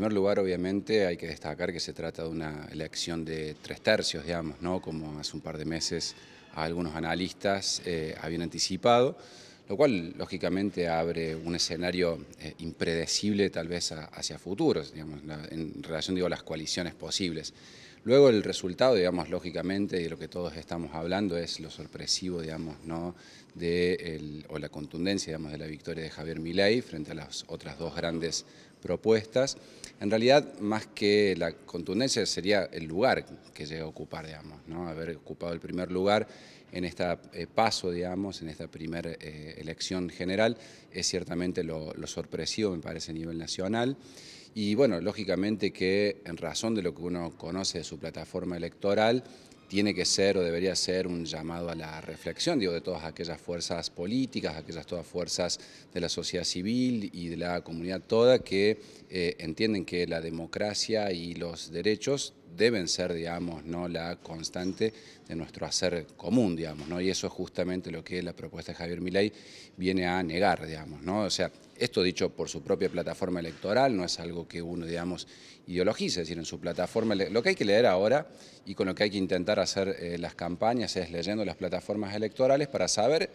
primer lugar, obviamente, hay que destacar que se trata de una elección de tres tercios, digamos, ¿no? Como hace un par de meses algunos analistas eh, habían anticipado, lo cual, lógicamente, abre un escenario eh, impredecible tal vez hacia futuros, digamos, en relación, digo, a las coaliciones posibles. Luego el resultado, digamos, lógicamente, de lo que todos estamos hablando es lo sorpresivo, digamos, ¿no? De o la contundencia, digamos, de la victoria de Javier Milei frente a las otras dos grandes propuestas. En realidad, más que la contundencia sería el lugar que llega a ocupar, digamos, ¿no? haber ocupado el primer lugar en este paso, digamos, en esta primera eh, elección general, es ciertamente lo, lo, sorpresivo, me parece, a nivel nacional. Y bueno, lógicamente que en razón de lo que uno conoce de su plataforma electoral, tiene que ser o debería ser un llamado a la reflexión, digo, de todas aquellas fuerzas políticas, aquellas todas fuerzas de la sociedad civil y de la comunidad toda que eh, entienden que la democracia y los derechos deben ser, digamos, ¿no? la constante de nuestro hacer común, digamos, ¿no? Y eso es justamente lo que la propuesta de Javier Milei viene a negar, digamos, ¿no? O sea, esto dicho por su propia plataforma electoral, no es algo que uno, digamos, ideologice, decir, en su plataforma, lo que hay que leer ahora y con lo que hay que intentar hacer eh, las campañas es leyendo las plataformas electorales para saber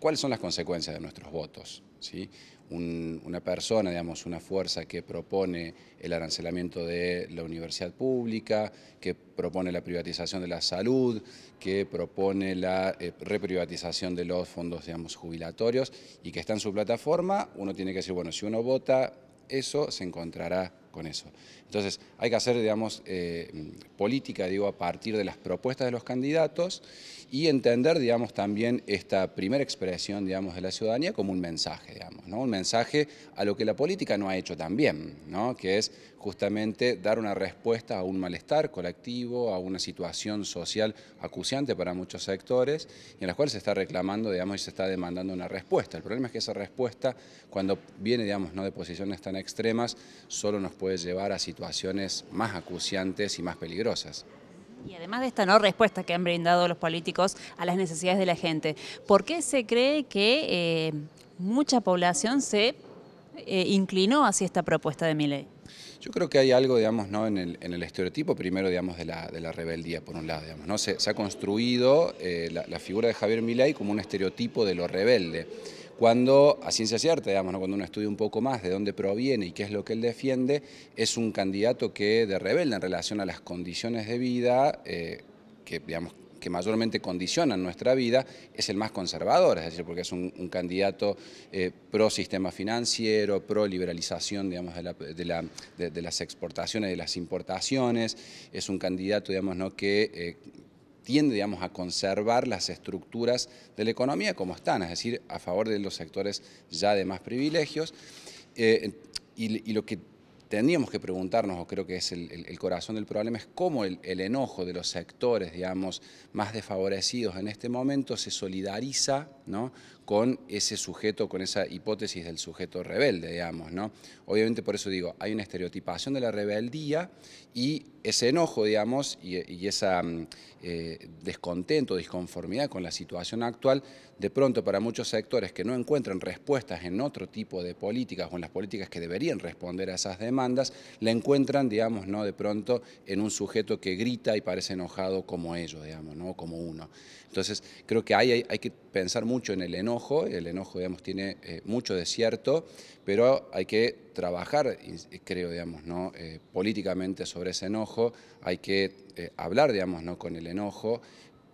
cuáles son las consecuencias de nuestros votos. ¿Sí? una persona, digamos, una fuerza que propone el arancelamiento de la universidad pública, que propone la privatización de la salud, que propone la eh, reprivatización de los fondos, digamos, jubilatorios y que está en su plataforma, uno tiene que decir, bueno, si uno vota eso, se encontrará con eso. Entonces, hay que hacer, digamos, eh, política, digo, a partir de las propuestas de los candidatos y entender, digamos, también esta primera expresión, digamos, de la ciudadanía como un mensaje, digamos, ¿no? Un mensaje a lo que la política no ha hecho también, ¿no? Que es justamente dar una respuesta a un malestar colectivo, a una situación social acuciante para muchos sectores y en la cual se está reclamando, digamos, y se está demandando una respuesta. El problema es que esa respuesta, cuando viene, digamos, no de posiciones tan extremas, solo nos puede llevar a situaciones más acuciantes y más peligrosas. Y además de esta no respuesta que han brindado los políticos a las necesidades de la gente, ¿por qué se cree que eh, mucha población se eh, inclinó hacia esta propuesta de Milley? Yo creo que hay algo, digamos, ¿no? en, el, estereotipo, primero, digamos, de la, de rebeldía, por un lado, digamos, ¿no? Se, ha construido eh, la, figura de Javier Milei como un estereotipo de lo rebelde cuando a ciencia cierta, digamos, cuando uno estudia un poco más de dónde proviene y qué es lo que él defiende, es un candidato que de rebelde en relación a las condiciones de vida eh, que, digamos, que mayormente condicionan nuestra vida, es el más conservador, es decir, porque es un, candidato eh, pro sistema financiero, pro liberalización digamos, de, las exportaciones, de las importaciones, es un candidato digamos, ¿no? que eh, tiende digamos, a conservar las estructuras de la economía como están, es decir, a favor de los sectores ya de más privilegios. Eh, y, lo que tendríamos que preguntarnos, o creo que es el, corazón del problema, es cómo el, enojo de los sectores digamos, más desfavorecidos en este momento se solidariza ¿no? con ese sujeto, con esa hipótesis del sujeto rebelde, digamos, ¿no? Obviamente por eso digo, hay una estereotipación de la rebeldía y ese enojo, digamos, y, esa mm, eh, descontento, disconformidad con la situación actual, de pronto para muchos sectores que no encuentran respuestas en otro tipo de políticas o en las políticas que deberían responder a esas demandas, la encuentran, digamos, ¿no? De pronto en un sujeto que grita y parece enojado como ellos, digamos, ¿no? Como uno. Entonces, creo que hay, hay que pensar mucho en el enojo el enojo digamos, tiene eh, mucho de cierto, pero hay que trabajar, creo, digamos, eh, políticamente sobre ese enojo, hay que eh, hablar digamos, con el enojo,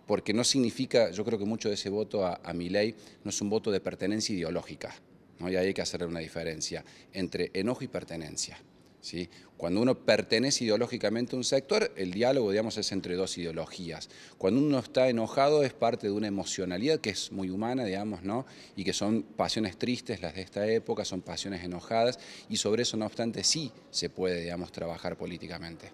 porque no significa, yo creo que mucho de ese voto a, mi ley no es un voto de pertenencia ideológica, y ahí hay que hacer una diferencia entre enojo y pertenencia. Cuando uno pertenece ideológicamente a un sector, el diálogo digamos, es entre dos ideologías. Cuando uno está enojado es parte de una emocionalidad que es muy humana, digamos, ¿no? y que son pasiones tristes las de esta época, son pasiones enojadas, y sobre eso, no obstante, sí se puede trabajar políticamente.